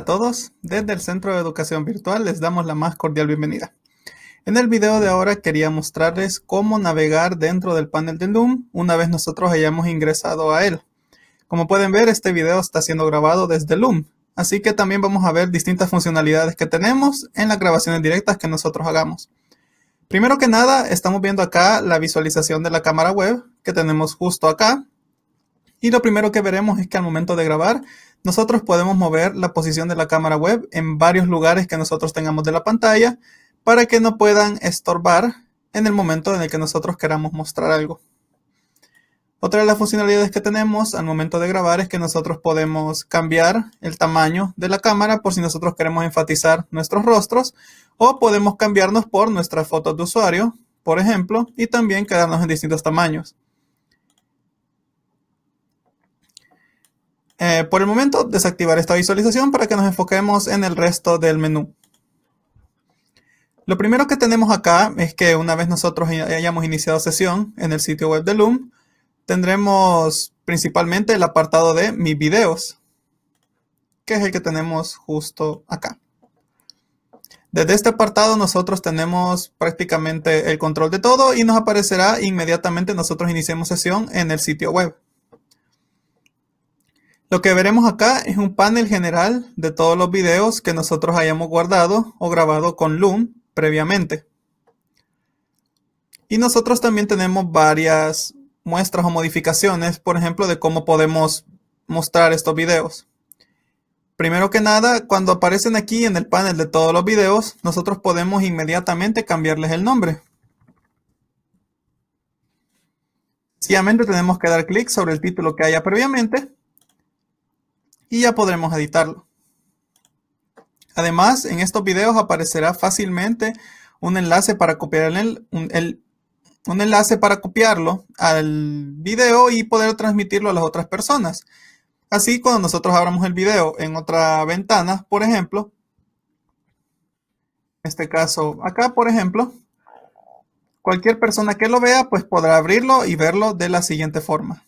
a todos, desde el Centro de Educación Virtual les damos la más cordial bienvenida. En el video de ahora quería mostrarles cómo navegar dentro del panel de Loom una vez nosotros hayamos ingresado a él. Como pueden ver, este video está siendo grabado desde Loom, así que también vamos a ver distintas funcionalidades que tenemos en las grabaciones directas que nosotros hagamos. Primero que nada, estamos viendo acá la visualización de la cámara web que tenemos justo acá. Y lo primero que veremos es que al momento de grabar, nosotros podemos mover la posición de la cámara web en varios lugares que nosotros tengamos de la pantalla para que no puedan estorbar en el momento en el que nosotros queramos mostrar algo. Otra de las funcionalidades que tenemos al momento de grabar es que nosotros podemos cambiar el tamaño de la cámara por si nosotros queremos enfatizar nuestros rostros o podemos cambiarnos por nuestra foto de usuario, por ejemplo, y también quedarnos en distintos tamaños. Eh, por el momento, desactivar esta visualización para que nos enfoquemos en el resto del menú. Lo primero que tenemos acá es que una vez nosotros hayamos iniciado sesión en el sitio web de Loom, tendremos principalmente el apartado de mis videos, que es el que tenemos justo acá. Desde este apartado nosotros tenemos prácticamente el control de todo y nos aparecerá inmediatamente nosotros iniciemos sesión en el sitio web. Lo que veremos acá es un panel general de todos los videos que nosotros hayamos guardado o grabado con Loom previamente. Y nosotros también tenemos varias muestras o modificaciones, por ejemplo, de cómo podemos mostrar estos videos. Primero que nada, cuando aparecen aquí en el panel de todos los videos, nosotros podemos inmediatamente cambiarles el nombre. Sencillamente tenemos que dar clic sobre el título que haya previamente y ya podremos editarlo. Además, en estos videos aparecerá fácilmente un enlace para un enlace para copiarlo al video y poder transmitirlo a las otras personas. Así, cuando nosotros abramos el video en otra ventana, por ejemplo, en este caso acá, por ejemplo, cualquier persona que lo vea, pues podrá abrirlo y verlo de la siguiente forma.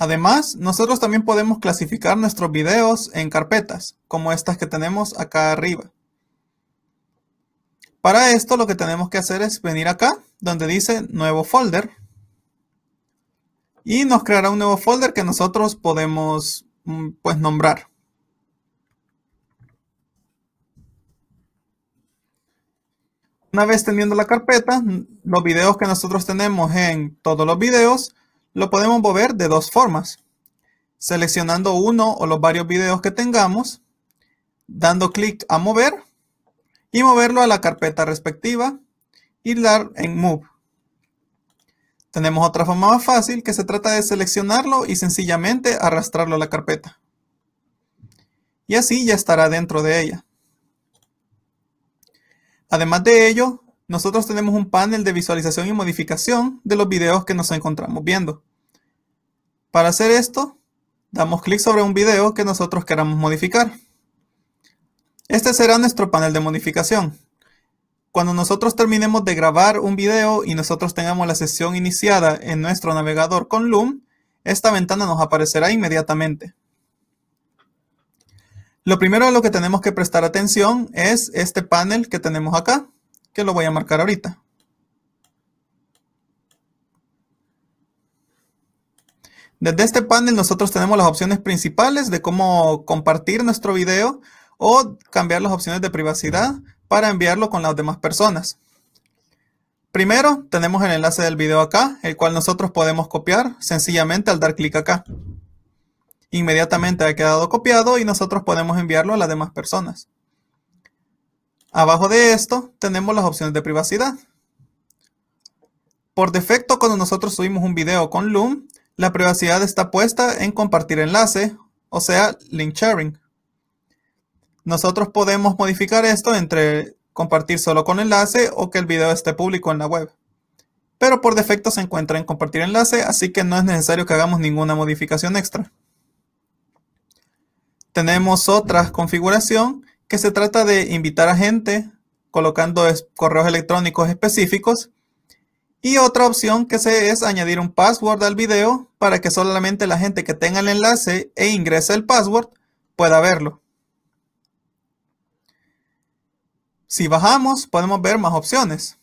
Además, nosotros también podemos clasificar nuestros videos en carpetas, como estas que tenemos acá arriba. Para esto lo que tenemos que hacer es venir acá, donde dice Nuevo Folder. Y nos creará un nuevo folder que nosotros podemos mm, pues, nombrar. Una vez teniendo la carpeta, los videos que nosotros tenemos en todos los videos lo podemos mover de dos formas. Seleccionando uno o los varios videos que tengamos, dando clic a mover y moverlo a la carpeta respectiva y dar en Move. Tenemos otra forma más fácil que se trata de seleccionarlo y sencillamente arrastrarlo a la carpeta. Y así ya estará dentro de ella. Además de ello, nosotros tenemos un panel de visualización y modificación de los videos que nos encontramos viendo. Para hacer esto, damos clic sobre un video que nosotros queramos modificar. Este será nuestro panel de modificación. Cuando nosotros terminemos de grabar un video y nosotros tengamos la sesión iniciada en nuestro navegador con Loom, esta ventana nos aparecerá inmediatamente. Lo primero a lo que tenemos que prestar atención es este panel que tenemos acá, que lo voy a marcar ahorita. Desde este panel nosotros tenemos las opciones principales de cómo compartir nuestro video o cambiar las opciones de privacidad para enviarlo con las demás personas. Primero tenemos el enlace del video acá, el cual nosotros podemos copiar sencillamente al dar clic acá. Inmediatamente ha quedado copiado y nosotros podemos enviarlo a las demás personas. Abajo de esto tenemos las opciones de privacidad. Por defecto, cuando nosotros subimos un video con Loom, la privacidad está puesta en compartir enlace, o sea, link sharing. Nosotros podemos modificar esto entre compartir solo con enlace o que el video esté público en la web. Pero por defecto se encuentra en compartir enlace, así que no es necesario que hagamos ninguna modificación extra. Tenemos otra configuración que se trata de invitar a gente colocando correos electrónicos específicos y otra opción que se es añadir un password al video para que solamente la gente que tenga el enlace e ingrese el password pueda verlo. Si bajamos podemos ver más opciones.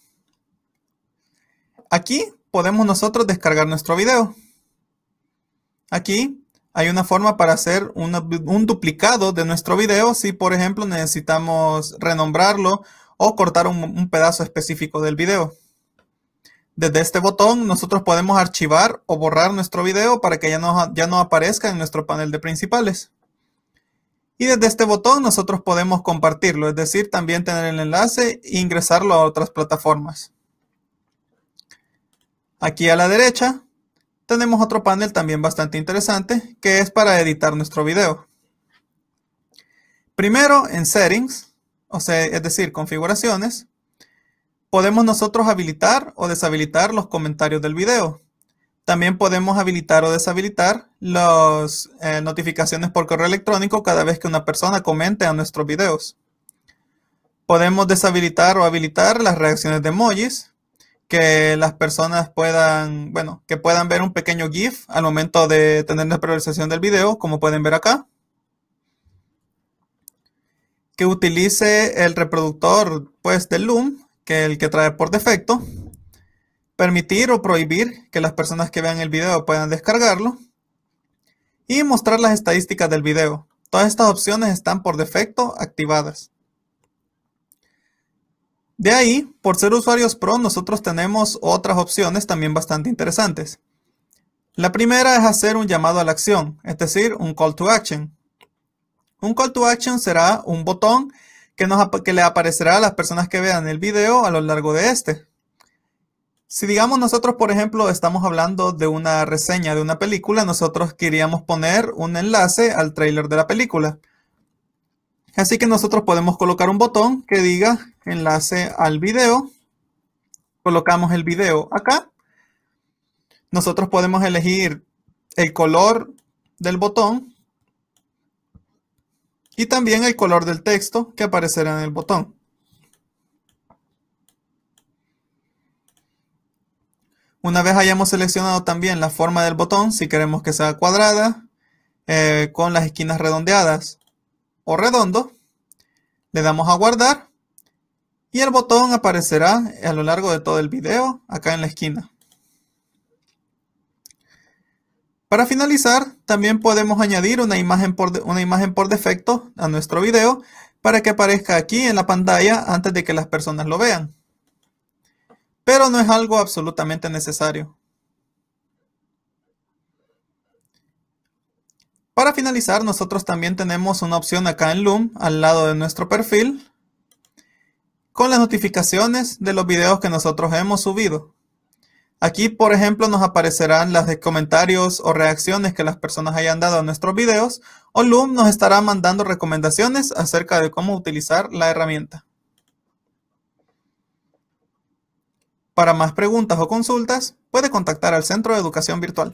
Aquí podemos nosotros descargar nuestro video. Aquí hay una forma para hacer un duplicado de nuestro video si por ejemplo necesitamos renombrarlo o cortar un pedazo específico del video. Desde este botón nosotros podemos archivar o borrar nuestro video para que ya no, ya no aparezca en nuestro panel de principales. Y desde este botón nosotros podemos compartirlo, es decir, también tener el enlace e ingresarlo a otras plataformas. Aquí a la derecha tenemos otro panel también bastante interesante que es para editar nuestro video. Primero en Settings, o sea, es decir, configuraciones, Podemos nosotros habilitar o deshabilitar los comentarios del video. También podemos habilitar o deshabilitar las eh, notificaciones por correo electrónico cada vez que una persona comente a nuestros videos. Podemos deshabilitar o habilitar las reacciones de emojis, que las personas puedan, bueno, que puedan ver un pequeño GIF al momento de tener la priorización del video, como pueden ver acá. Que utilice el reproductor pues del Loom que el que trae por defecto, permitir o prohibir que las personas que vean el video puedan descargarlo y mostrar las estadísticas del video. Todas estas opciones están por defecto activadas. De ahí, por ser usuarios pro, nosotros tenemos otras opciones también bastante interesantes. La primera es hacer un llamado a la acción, es decir, un call to action. Un call to action será un botón que, le aparecerá a las personas que vean el video a lo largo de este. Si digamos nosotros, por ejemplo, estamos hablando de una reseña de una película, nosotros queríamos poner un enlace al trailer de la película. Así que nosotros podemos colocar un botón que diga enlace al video. Colocamos el video acá. Nosotros podemos elegir el color del botón y también el color del texto que aparecerá en el botón. Una vez hayamos seleccionado también la forma del botón, si queremos que sea cuadrada, eh, con las esquinas redondeadas o redondo, le damos a guardar y el botón aparecerá a lo largo de todo el video acá en la esquina. Para finalizar, también podemos añadir una imagen, por defecto a nuestro video para que aparezca aquí en la pantalla antes de que las personas lo vean. Pero no es algo absolutamente necesario. Para finalizar, nosotros también tenemos una opción acá en Loom, al lado de nuestro perfil, con las notificaciones de los videos que nosotros hemos subido. Aquí, por ejemplo, nos aparecerán las de comentarios o reacciones que las personas hayan dado a nuestros videos o Loom nos estará mandando recomendaciones acerca de cómo utilizar la herramienta. Para más preguntas o consultas, puede contactar al Centro de Educación Virtual.